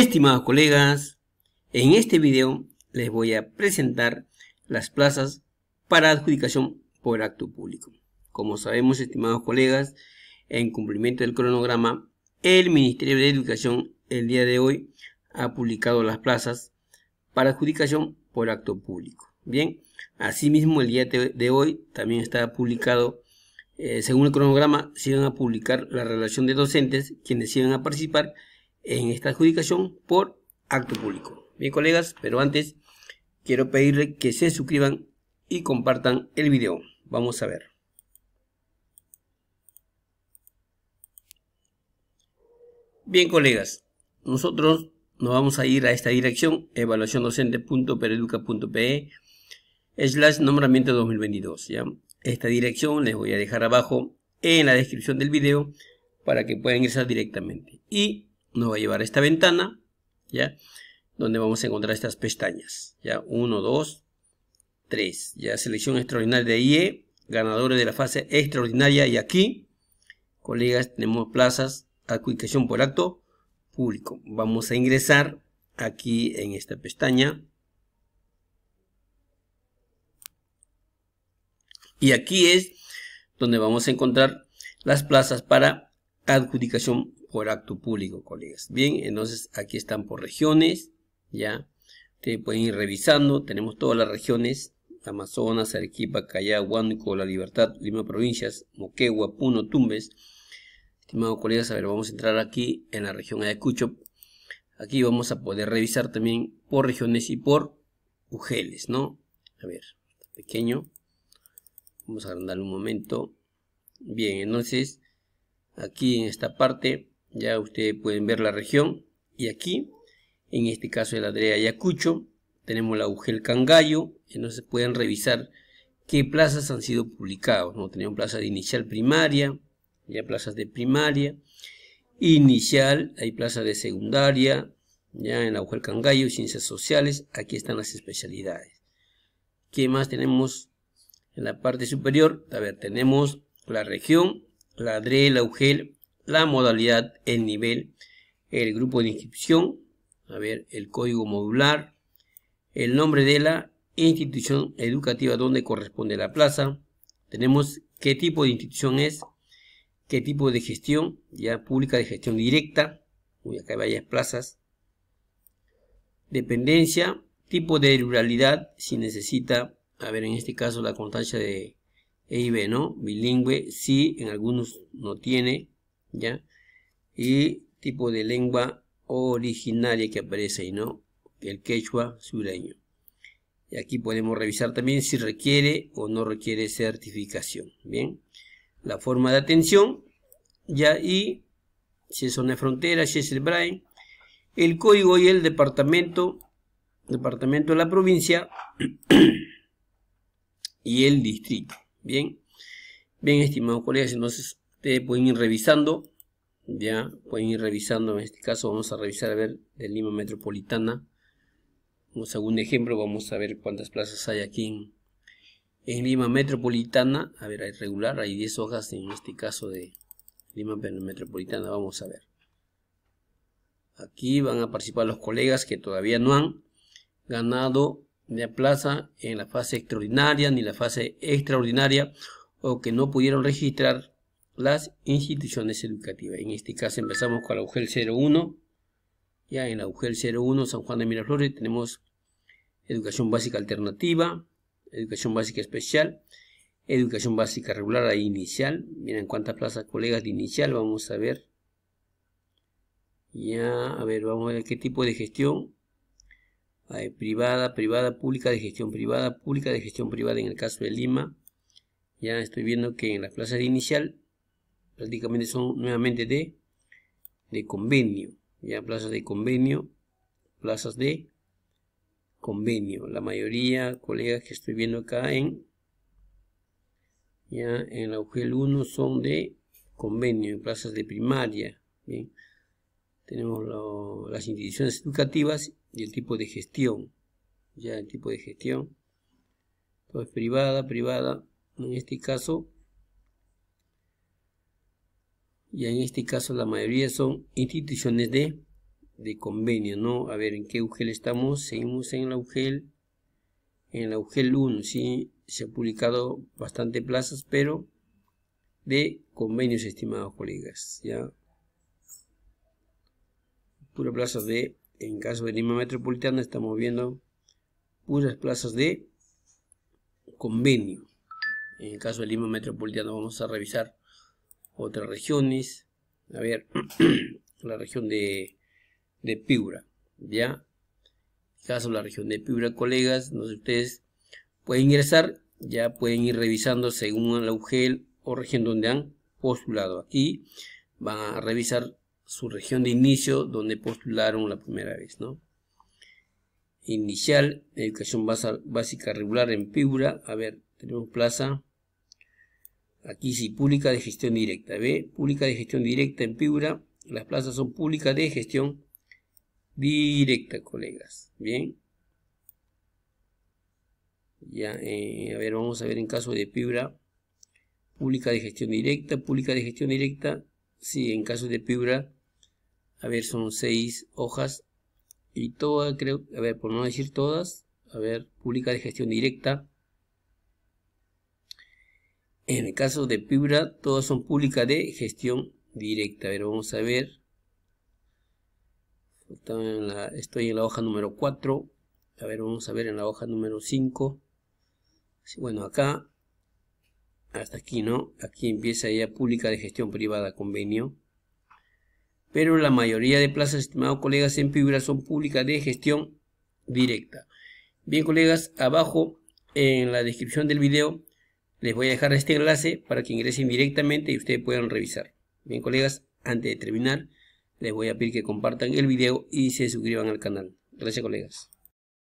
Estimados colegas, en este video les voy a presentar las plazas para adjudicación por acto público. Como sabemos, estimados colegas, en cumplimiento del cronograma, el Ministerio de Educación el día de hoy ha publicado las plazas para adjudicación por acto público. Bien, asimismo el día de hoy también está publicado, eh, según el cronograma, se iban a publicar la relación de docentes quienes iban a participar en esta adjudicación por acto público. Bien, colegas, pero antes quiero pedirle que se suscriban y compartan el video. Vamos a ver. Bien, colegas, nosotros nos vamos a ir a esta dirección, evaluaciondocente.pereduca.pe slash nombramiento 2022. ¿ya? Esta dirección les voy a dejar abajo en la descripción del video para que puedan ingresar directamente. Y nos va a llevar a esta ventana, ¿ya? Donde vamos a encontrar estas pestañas, ¿ya? 1, 2, 3, ¿ya? Selección extraordinaria de IE, ganadores de la fase extraordinaria y aquí, colegas, tenemos plazas, adjudicación por acto público. Vamos a ingresar aquí en esta pestaña. Y aquí es donde vamos a encontrar las plazas para adjudicación por acto público, colegas. Bien, entonces aquí están por regiones, ya. Ustedes pueden ir revisando, tenemos todas las regiones. Amazonas, Arequipa, Callao, Huánuco, La Libertad, Lima Provincias, Moquegua, Puno, Tumbes. Estimados colegas, a ver, vamos a entrar aquí en la región de Ayacucho. Aquí vamos a poder revisar también por regiones y por UGELs, ¿no? A ver, pequeño. Vamos a agrandar un momento. Bien, entonces, aquí en esta parte ya ustedes pueden ver la región y aquí en este caso de la de Ayacucho tenemos la UGEL Cangallo entonces pueden revisar qué plazas han sido publicadas. tenemos plazas de inicial primaria ya plazas de primaria inicial hay plazas de secundaria ya en la UGEL Cangallo ciencias sociales aquí están las especialidades qué más tenemos en la parte superior a ver tenemos la región la DRE, la UGEL la modalidad, el nivel, el grupo de inscripción, a ver, el código modular, el nombre de la institución educativa donde corresponde la plaza, tenemos qué tipo de institución es, qué tipo de gestión, ya pública de gestión directa, uy, acá hay varias plazas, dependencia, tipo de ruralidad, si necesita, a ver, en este caso la constancia de EIB, ¿no? Bilingüe, si en algunos no tiene, ¿ya? Y tipo de lengua originaria que aparece ahí, ¿no? El quechua sureño. Y aquí podemos revisar también si requiere o no requiere certificación, ¿bien? La forma de atención, ya, y si es una frontera, si es el brain, el código y el departamento, departamento de la provincia y el distrito, ¿bien? Bien, estimados colegas, entonces Ustedes pueden ir revisando, ya pueden ir revisando, en este caso vamos a revisar a ver de Lima Metropolitana. Como segundo ejemplo vamos a ver cuántas plazas hay aquí en, Lima Metropolitana. A ver, hay regular, hay 10 hojas en este caso de Lima Metropolitana, vamos a ver. Aquí van a participar los colegas que todavía no han ganado la plaza en la fase extraordinaria ni la fase extraordinaria o que no pudieron registrar las instituciones educativas. En este caso empezamos con la UGEL 01. Ya en la UGEL 01 San Juan de Miraflores tenemos educación básica alternativa, educación básica especial, educación básica regular e inicial. Miren cuántas plazas colegas de inicial vamos a ver. Ya, a ver, vamos a ver qué tipo de gestión. Hay privada, privada, pública, de gestión privada, pública, de gestión privada en el caso de Lima. Ya estoy viendo que en las plazas de inicial prácticamente son nuevamente de, de convenio, ya plazas de convenio, plazas de convenio. La mayoría, colegas que estoy viendo acá en, ya en la UGEL 1 son de convenio, en plazas de primaria. Bien. Tenemos las instituciones educativas y el tipo de gestión. Ya el tipo de gestión. Entonces, privada, privada. En este caso, ya en este caso la mayoría son instituciones de, convenio, ¿no? A ver, ¿en qué UGEL estamos? Seguimos en la UGEL, en la UGEL 1, sí, se han publicado bastante plazas, pero de convenios, estimados colegas, ¿ya? Puras plazas de, en caso de Lima Metropolitana, estamos viendo puras plazas de convenio. En el caso de Lima Metropolitana vamos a revisar otras regiones. A ver, la región de, de Piura, ¿ya? Este caso, la región de Piura, colegas, no sé ustedes, pueden ingresar, ya pueden ir revisando según la UGEL o región donde han postulado. Aquí van a revisar su región de inicio donde postularon la primera vez, ¿no? Inicial, educación básica regular en Piura, a ver, tenemos plaza, Aquí sí, pública de gestión directa. ¿Ve? Pública de gestión directa en Piura. Las plazas son públicas de gestión directa, colegas. Bien. Ya, eh, a ver, vamos a ver en caso de Piura. Pública de gestión directa, pública de gestión directa. Sí, en caso de Piura. A ver, son seis hojas. Y todas, creo, a ver, por no decir todas. A ver, pública de gestión directa en el caso de PIBRA, todas son públicas de gestión directa. ver, vamos a ver. estoy en la hoja número 4. A ver, vamos a ver en la hoja número 5. Bueno, acá, hasta aquí, ¿no? Aquí empieza ya pública de gestión privada, convenio. Pero la mayoría de plazas, estimados colegas, en PIBRA son públicas de gestión directa. Bien, colegas, abajo en la descripción del video les voy a dejar este enlace para que ingresen directamente y ustedes puedan revisar. Bien, colegas, antes de terminar, les voy a pedir que compartan el video y se suscriban al canal. Gracias, colegas.